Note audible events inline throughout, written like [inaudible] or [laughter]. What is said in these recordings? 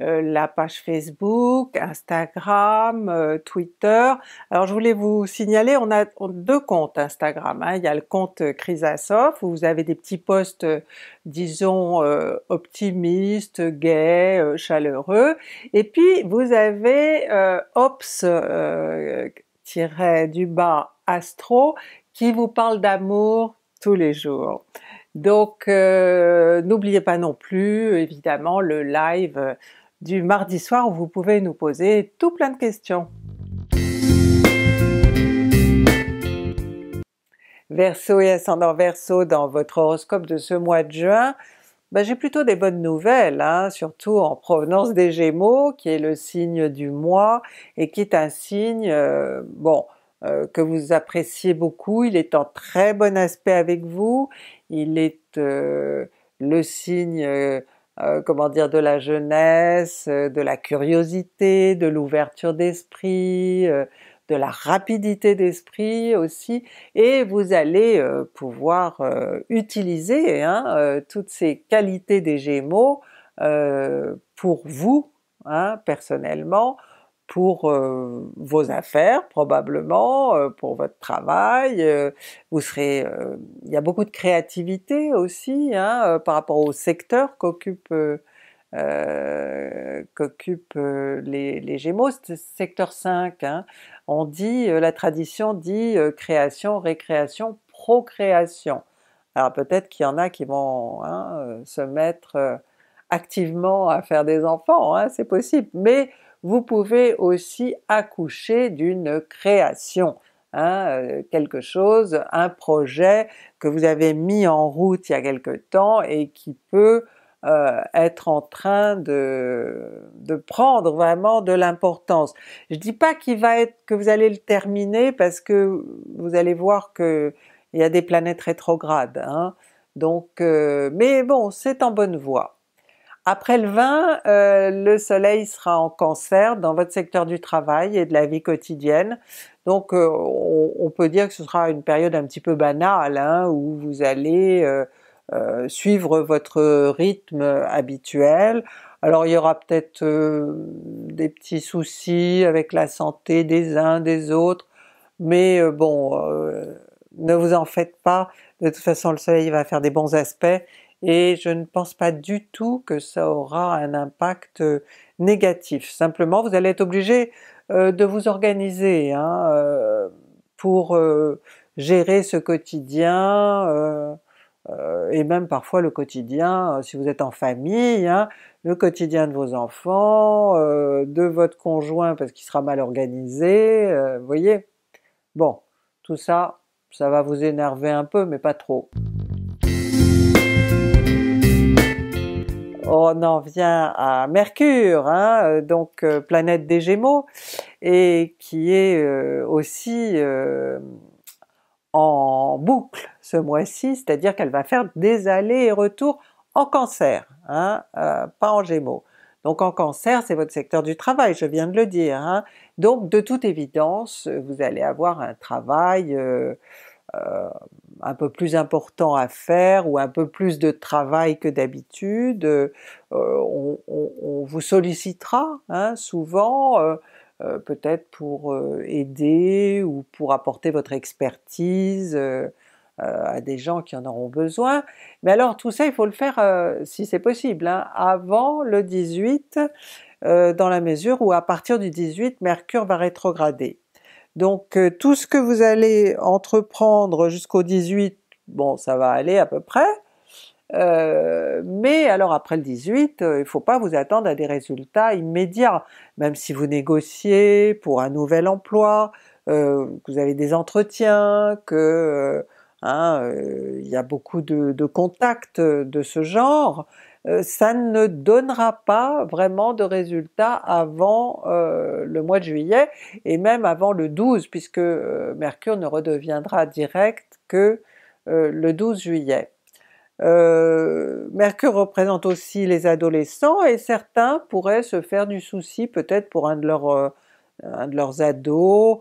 euh, la page Facebook, Instagram, euh, Twitter. Alors je voulais vous signaler, on a deux comptes Instagram. Hein. Il y a le compte Chrysasoph où vous avez des petits posts, euh, disons, optimistes, gais, chaleureux. Et puis vous avez Ops tiré du bas Astro qui vous parle d'amour tous les jours. Donc n'oubliez pas non plus évidemment le live du mardi soir où vous pouvez nous poser tout plein de questions. Verseau et ascendant Verseau dans votre horoscope de ce mois de juin, ben, j'ai plutôt des bonnes nouvelles, hein, surtout en provenance des Gémeaux, qui est le signe du mois, et qui est un signe, euh, bon, euh, que vous appréciez beaucoup, il est en très bon aspect avec vous, il est euh, le signe euh, comment dire, de la jeunesse, euh, de la curiosité, de l'ouverture d'esprit, euh, de la rapidité d'esprit aussi, et vous allez pouvoir utiliser hein, toutes ces qualités des Gémeaux pour vous hein, personnellement, pour euh, vos affaires probablement, euh, pour votre travail. Euh, vous serez, il y a beaucoup de créativité aussi hein, par rapport au secteur qu'occupe qu'occupent les, Gémeaux, secteur 5. Hein. On dit, la tradition dit création, récréation, procréation. Alors peut-être qu'il y en a qui vont hein, se mettre activement à faire des enfants, c'est possible, mais vous pouvez aussi accoucher d'une création, hein, euh, quelque chose, un projet que vous avez mis en route il y a quelque temps et qui peut euh, être en train de, prendre vraiment de l'importance. Je dis pas qu'il va être que vous allez le terminer parce que vous allez voir que il y a des planètes rétrogrades, hein. donc euh, mais bon c'est en bonne voie. Après le 20, euh, le soleil sera en cancer dans votre secteur du travail et de la vie quotidienne, donc euh, on, peut dire que ce sera une période un petit peu banale, hein, où vous allez euh, suivre votre rythme habituel. Alors il y aura peut-être des petits soucis avec la santé des uns des autres, mais bon, ne vous en faites pas, de toute façon le soleil va faire des bons aspects, et je ne pense pas du tout que ça aura un impact euh, négatif. Simplement, vous allez être obligé euh, de vous organiser hein, euh, pour gérer ce quotidien, et même parfois le quotidien, si vous êtes en famille, hein, le quotidien de vos enfants, de votre conjoint parce qu'il sera mal organisé, vous voyez Bon, tout ça, ça va vous énerver un peu, mais pas trop. on en vient à Mercure, hein, euh, donc euh, planète des Gémeaux, et qui est euh, aussi en boucle ce mois-ci, c'est-à-dire qu'elle va faire des allers et retours en Cancer, hein, pas en Gémeaux. Donc en Cancer, c'est votre secteur du travail, je viens de le dire. Hein. Donc de toute évidence, vous allez avoir un travail euh, un peu plus important à faire ou un peu plus de travail que d'habitude, euh, on, vous sollicitera hein, souvent, euh, peut-être pour aider ou pour apporter votre expertise à des gens qui en auront besoin. Mais alors tout ça, il faut le faire si c'est possible, hein, avant le 18, dans la mesure où à partir du 18, Mercure va rétrograder. Donc euh, tout ce que vous allez entreprendre jusqu'au 18, bon ça va aller à peu près, euh, mais alors après le 18, euh, il ne faut pas vous attendre à des résultats immédiats, même si vous négociez pour un nouvel emploi, que vous avez des entretiens, que hein, il y a beaucoup de contacts de ce genre, euh, ça ne donnera pas vraiment de résultats avant euh, le mois de juillet, et même avant le 12, puisque euh, Mercure ne redeviendra direct que le 12 juillet. Mercure représente aussi les adolescents et certains pourraient se faire du souci peut-être pour un de, leurs ados,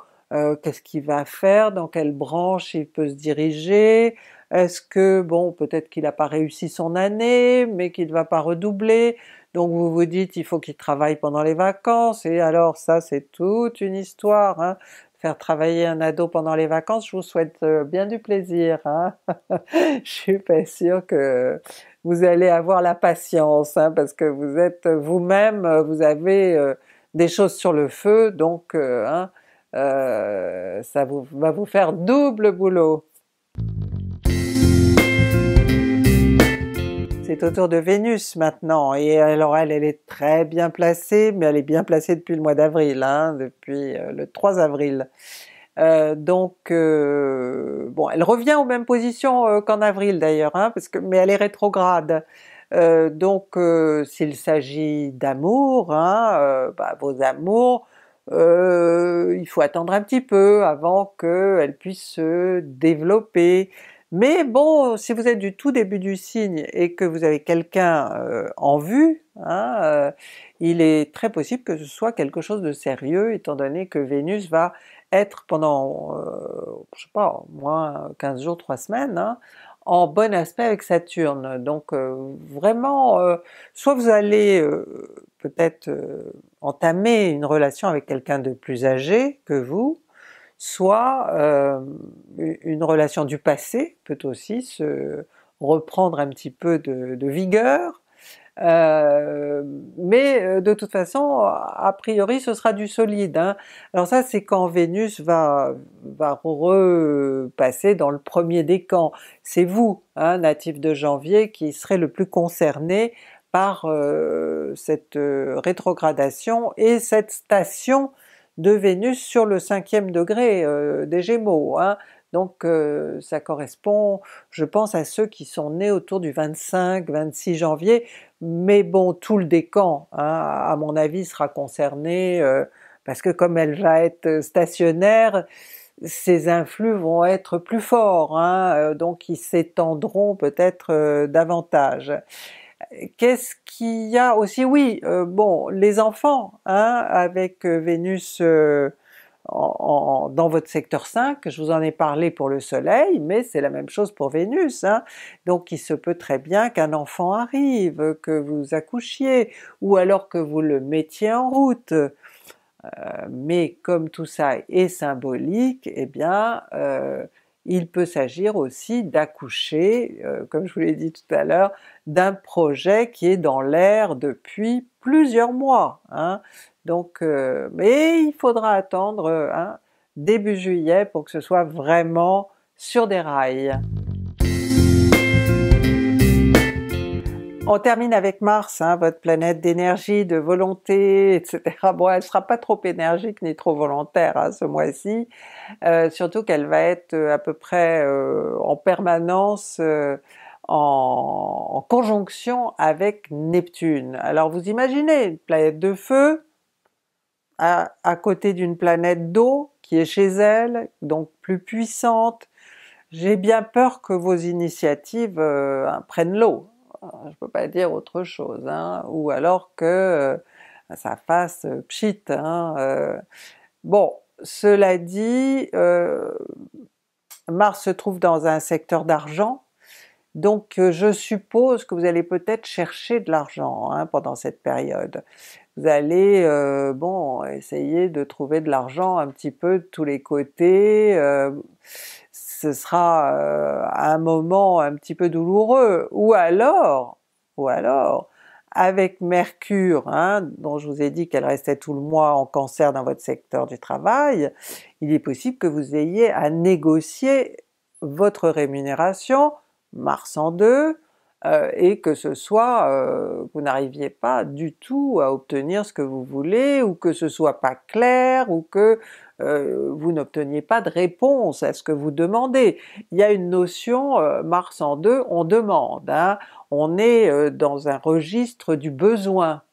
qu'est-ce qu'il va faire, dans quelle branche il peut se diriger, est-ce que, bon, peut-être qu'il n'a pas réussi son année, mais qu'il ne va pas redoubler, donc vous vous dites il faut qu'il travaille pendant les vacances, et alors ça c'est toute une histoire, hein. faire travailler un ado pendant les vacances, je vous souhaite euh, bien du plaisir, Je hein. [laughs] je suis pas sûre que vous allez avoir la patience, hein, parce que vous êtes euh, vous-même, euh, vous avez des choses sur le feu, donc ça va vous faire double boulot. C'est autour de Vénus maintenant, et alors elle, elle est très bien placée, mais elle est bien placée depuis le mois d'avril, hein, depuis euh, le 3 avril. Euh, donc euh, bon, elle revient aux mêmes positions qu'en avril d'ailleurs, hein, parce que mais elle est rétrograde. donc s'il s'agit d'amour, hein, bah, vos amours, il faut attendre un petit peu avant qu'elle puisse se développer. Mais bon, si vous êtes du tout début du signe et que vous avez quelqu'un euh, en vue, hein, euh, il est très possible que ce soit quelque chose de sérieux, étant donné que Vénus va être pendant, euh, je sais pas, moins 15 jours, 3 semaines, hein, en bon aspect avec Saturne. Donc vraiment, soit vous allez peut-être entamer une relation avec quelqu'un de plus âgé que vous, soit euh, une relation du passé peut aussi se reprendre un petit peu de, vigueur, euh, mais euh, de toute façon, a priori, ce sera du solide. Hein. Alors ça, c'est quand Vénus va, repasser dans le premier décan. C'est vous, hein, natif de janvier, qui serez le plus concerné par cette rétrogradation et cette station de Vénus sur le cinquième degré euh, des Gémeaux. Hein. Donc euh, ça correspond, je pense, à ceux qui sont nés autour du 25-26 janvier, mais bon, tout le décan, hein, à mon avis, sera concerné, euh, parce que comme elle va être stationnaire, ces influx vont être plus forts, hein, donc ils s'étendront peut-être davantage qu'est-ce qu'il y a aussi Oui, euh, bon, les enfants, hein, avec euh, Vénus euh, dans votre secteur 5, je vous en ai parlé pour le Soleil, mais c'est la même chose pour Vénus. Hein. Donc il se peut très bien qu'un enfant arrive, que vous accouchiez, ou alors que vous le mettiez en route. mais comme tout ça est symbolique, eh bien il peut s'agir aussi d'accoucher, euh, comme je vous l'ai dit tout à l'heure, d'un projet qui est dans l'air depuis plusieurs mois. Hein. Donc, euh, mais il faudra attendre hein, début juillet pour que ce soit vraiment sur des rails. On termine avec Mars, hein, votre planète d'énergie, de volonté, etc. Bon, elle sera pas trop énergique ni trop volontaire hein, ce mois-ci, euh, surtout qu'elle va être euh, à peu près euh, en permanence en, conjonction avec Neptune. Alors vous imaginez une planète de feu à, côté d'une planète d'eau qui est chez elle, donc plus puissante, j'ai bien peur que vos initiatives prennent l'eau, euh, je ne peux pas dire autre chose, hein. ou alors que euh, ça fasse pchit. Hein, euh. Bon, cela dit, Mars se trouve dans un secteur d'argent, donc je suppose que vous allez peut-être chercher de l'argent hein, pendant cette période. Vous allez bon essayer de trouver de l'argent un petit peu de tous les côtés, ce sera euh, un moment un petit peu douloureux, ou alors, ou alors, avec Mercure, hein, dont je vous ai dit qu'elle restait tout le mois en cancer dans votre secteur du travail, il est possible que vous ayez à négocier votre rémunération, Mars en 2, euh, et que ce soit euh, vous n'arriviez pas du tout à obtenir ce que vous voulez, ou que ce soit pas clair, ou que euh, vous n'obteniez pas de réponse à ce que vous demandez. Il y a une notion, Mars en 2, on demande, hein. on est dans un registre du besoin,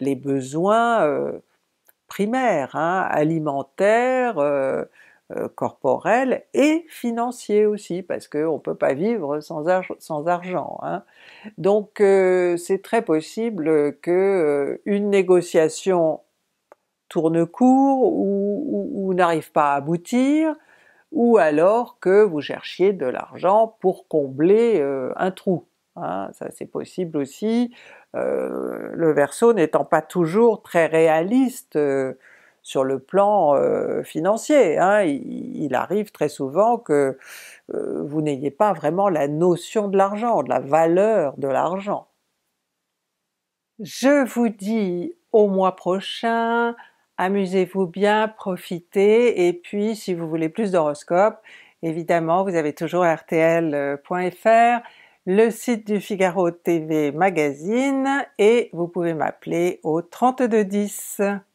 les besoins primaires, hein, alimentaires, euh, corporel et financier aussi, parce qu'on ne peut pas vivre sans, argent. Hein. Donc euh, c'est très possible que euh, une négociation tourne court ou, n'arrive pas à aboutir, ou alors que vous cherchiez de l'argent pour combler un trou. Hein. ça c'est possible aussi, le Verseau n'étant pas toujours très réaliste sur le plan euh, financier. Hein. Il, arrive très souvent que euh, vous n'ayez pas vraiment la notion de l'argent, de la valeur de l'argent. Je vous dis au mois prochain, amusez-vous bien, profitez, et puis si vous voulez plus d'horoscopes, évidemment vous avez toujours rtl.fr, le site du Figaro TV Magazine, et vous pouvez m'appeler au 3210.